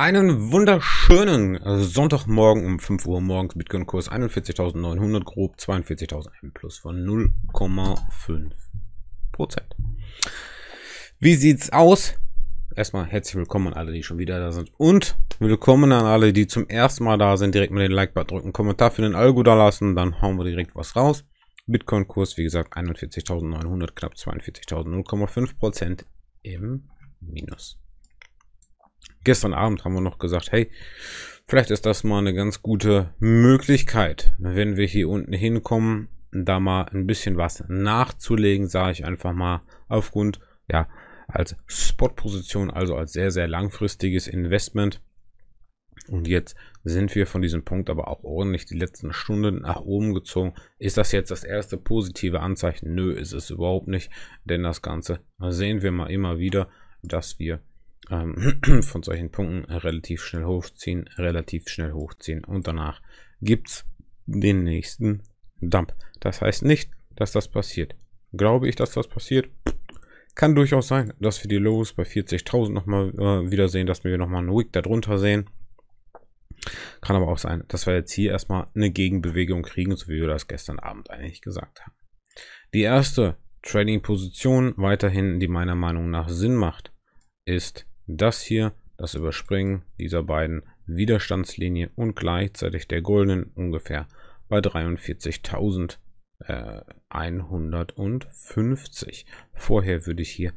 Einen wunderschönen äh, Sonntagmorgen um 5 Uhr morgens Bitcoin-Kurs 41.900, grob 42.000, Plus von 0,5 Prozent. Wie sieht's aus? Erstmal herzlich willkommen an alle, die schon wieder da sind. Und willkommen an alle, die zum ersten Mal da sind. Direkt mal den Like-Button drücken, Kommentar für den Algo da lassen, dann hauen wir direkt was raus. Bitcoin-Kurs, wie gesagt, 41.900, knapp 42.000, 0,5% im Minus gestern Abend haben wir noch gesagt, hey, vielleicht ist das mal eine ganz gute Möglichkeit, wenn wir hier unten hinkommen, da mal ein bisschen was nachzulegen, sage ich einfach mal, aufgrund, ja, als Spotposition, also als sehr, sehr langfristiges Investment. Und jetzt sind wir von diesem Punkt aber auch ordentlich die letzten Stunden nach oben gezogen. Ist das jetzt das erste positive Anzeichen? Nö, ist es überhaupt nicht. Denn das Ganze sehen wir mal immer wieder, dass wir ähm, von solchen Punkten relativ schnell hochziehen, relativ schnell hochziehen und danach gibt es den nächsten Dump. Das heißt nicht, dass das passiert. Glaube ich, dass das passiert? Kann durchaus sein, dass wir die Lows bei 40.000 nochmal äh, wiedersehen, dass wir nochmal einen Wick darunter sehen. Kann aber auch sein, dass wir jetzt hier erstmal eine Gegenbewegung kriegen, so wie wir das gestern Abend eigentlich gesagt haben. Die erste Trading-Position weiterhin, die meiner Meinung nach Sinn macht, ist das hier, das Überspringen dieser beiden Widerstandslinie und gleichzeitig der goldenen ungefähr bei 43.150. Äh, Vorher würde ich hier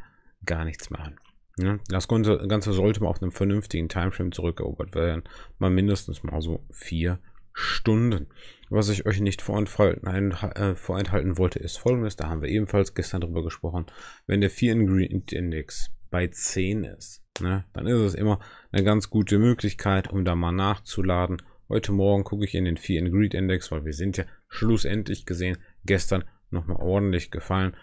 gar nichts machen. Ne? Das Ganze sollte mal auf einem vernünftigen Timeframe zurückerobert werden. Mal mindestens mal so vier Stunden. Was ich euch nicht vorenthalten, äh, vorenthalten wollte, ist folgendes. Da haben wir ebenfalls gestern drüber gesprochen. Wenn der 4 Ingredient Index bei 10 ist, Ne? Dann ist es immer eine ganz gute Möglichkeit, um da mal nachzuladen. Heute Morgen gucke ich in den 4 Greed Index, weil wir sind ja schlussendlich gesehen gestern nochmal ordentlich gefallen.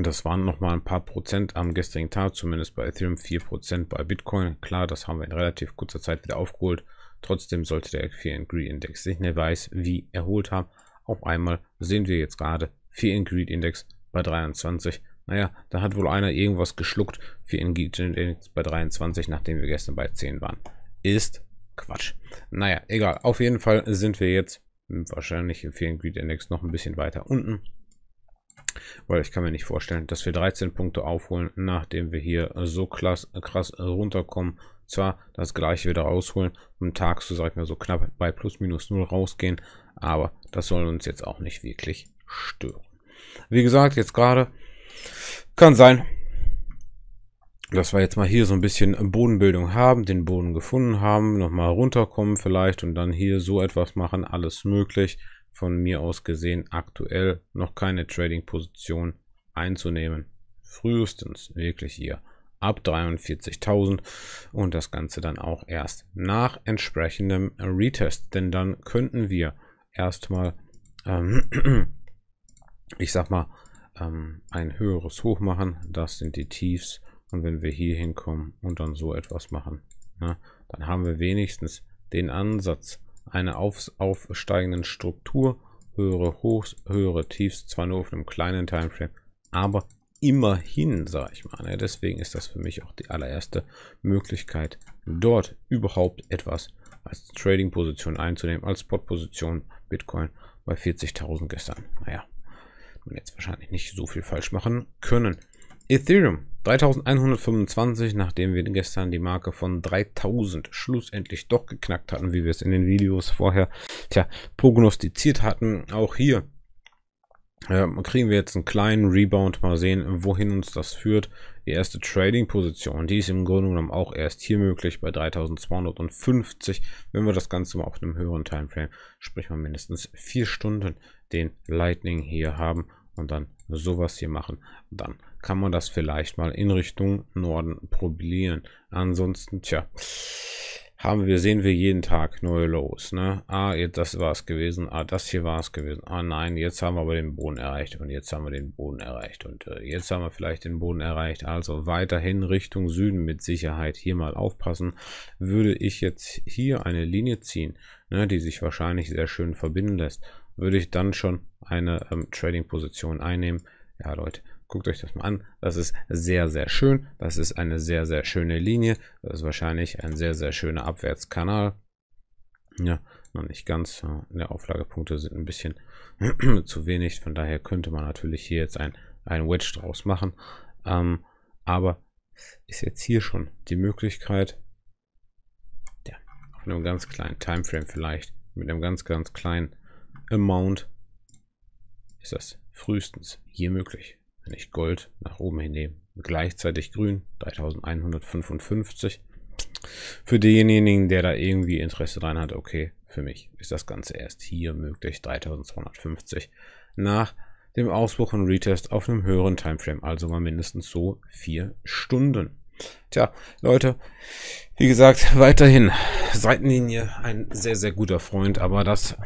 das waren nochmal ein paar Prozent am gestrigen Tag, zumindest bei Ethereum 4% Prozent bei Bitcoin. Klar, das haben wir in relativ kurzer Zeit wieder aufgeholt. Trotzdem sollte der 4 Greed Index sich nicht weiß wie erholt haben. Auf einmal sehen wir jetzt gerade 4 Greed Index bei 23 naja, da hat wohl einer irgendwas geschluckt für Ingredients bei 23, nachdem wir gestern bei 10 waren. Ist Quatsch. Naja, egal. Auf jeden Fall sind wir jetzt wahrscheinlich im Fear Index noch ein bisschen weiter unten. Weil ich kann mir nicht vorstellen, dass wir 13 Punkte aufholen, nachdem wir hier so krass, krass runterkommen. Zwar das gleiche wieder rausholen, am Tag so sag ich mal so knapp bei plus minus null rausgehen, aber das soll uns jetzt auch nicht wirklich stören. Wie gesagt, jetzt gerade kann sein, dass wir jetzt mal hier so ein bisschen Bodenbildung haben, den Boden gefunden haben, nochmal runterkommen vielleicht und dann hier so etwas machen. Alles möglich. Von mir aus gesehen aktuell noch keine Trading-Position einzunehmen. Frühestens wirklich hier ab 43.000 und das Ganze dann auch erst nach entsprechendem Retest. Denn dann könnten wir erstmal, ähm, ich sag mal, ähm, ein höheres Hoch machen. Das sind die Tiefs. Und wenn wir hier hinkommen und dann so etwas machen, ja, ne, dann haben wir wenigstens den Ansatz einer aufsteigenden Struktur, höhere Hochs, höhere Tiefs, zwar nur auf einem kleinen Timeframe, aber immerhin, sage ich mal. Ne? Deswegen ist das für mich auch die allererste Möglichkeit, dort überhaupt etwas als Trading-Position einzunehmen, als Spot-Position Bitcoin bei 40.000 gestern. Naja, hätte man jetzt wahrscheinlich nicht so viel falsch machen können. Ethereum 3125, nachdem wir gestern die Marke von 3000 schlussendlich doch geknackt hatten, wie wir es in den Videos vorher tja, prognostiziert hatten. Auch hier äh, kriegen wir jetzt einen kleinen Rebound. Mal sehen, wohin uns das führt. Die erste Trading-Position, die ist im Grunde genommen auch erst hier möglich bei 3250, wenn wir das Ganze mal auf einem höheren Timeframe, sprich mal mindestens vier Stunden, den Lightning hier haben und dann sowas hier machen, dann kann man das vielleicht mal in Richtung Norden probieren. Ansonsten, tja, haben wir, sehen wir jeden Tag neue Lows. Ne? Ah, jetzt das war es gewesen. Ah, das hier war es gewesen. Ah, nein, jetzt haben wir aber den Boden erreicht und jetzt haben wir den Boden erreicht und äh, jetzt haben wir vielleicht den Boden erreicht. Also weiterhin Richtung Süden mit Sicherheit hier mal aufpassen. Würde ich jetzt hier eine Linie ziehen, ne, die sich wahrscheinlich sehr schön verbinden lässt, würde ich dann schon eine ähm, Trading-Position einnehmen. Ja, Leute, Guckt euch das mal an. Das ist sehr, sehr schön. Das ist eine sehr, sehr schöne Linie. Das ist wahrscheinlich ein sehr, sehr schöner Abwärtskanal. Ja, noch nicht ganz. In der Auflagepunkte sind ein bisschen zu wenig. Von daher könnte man natürlich hier jetzt ein, ein Wedge draus machen. Ähm, aber ist jetzt hier schon die Möglichkeit, ja, auf einem ganz kleinen Timeframe vielleicht, mit einem ganz, ganz kleinen Amount, ist das frühestens hier möglich wenn ich Gold nach oben hinnehme. Gleichzeitig grün 3155. Für denjenigen, der da irgendwie Interesse dran hat, okay, für mich ist das Ganze erst hier möglich 3250 nach dem Ausbruch und Retest auf einem höheren Timeframe, also mal mindestens so vier Stunden. Tja, Leute, wie gesagt, weiterhin Seitenlinie ein sehr, sehr guter Freund, aber das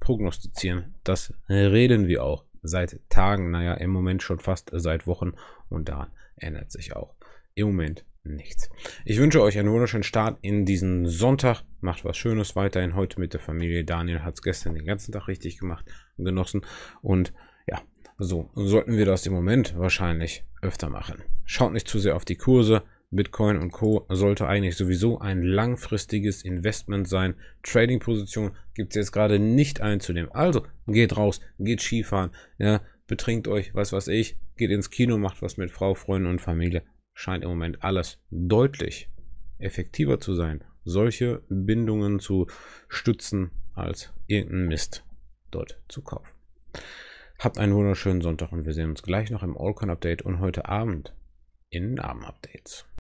Prognostizieren, das reden wir auch seit Tagen, naja, im Moment schon fast äh, seit Wochen und da ändert sich auch im Moment nichts. Ich wünsche euch einen wunderschönen Start in diesen Sonntag. Macht was Schönes weiterhin heute mit der Familie. Daniel hat es gestern den ganzen Tag richtig gemacht genossen und ja, so sollten wir das im Moment wahrscheinlich öfter machen. Schaut nicht zu sehr auf die Kurse, Bitcoin und Co. sollte eigentlich sowieso ein langfristiges Investment sein. Trading-Position gibt es jetzt gerade nicht einzunehmen. Also geht raus, geht Skifahren, ja, betrinkt euch, was weiß ich, geht ins Kino, macht was mit Frau, Freunden und Familie. Scheint im Moment alles deutlich effektiver zu sein, solche Bindungen zu stützen, als irgendeinen Mist dort zu kaufen. Habt einen wunderschönen Sonntag und wir sehen uns gleich noch im Allcon Update und heute Abend in Abend Updates.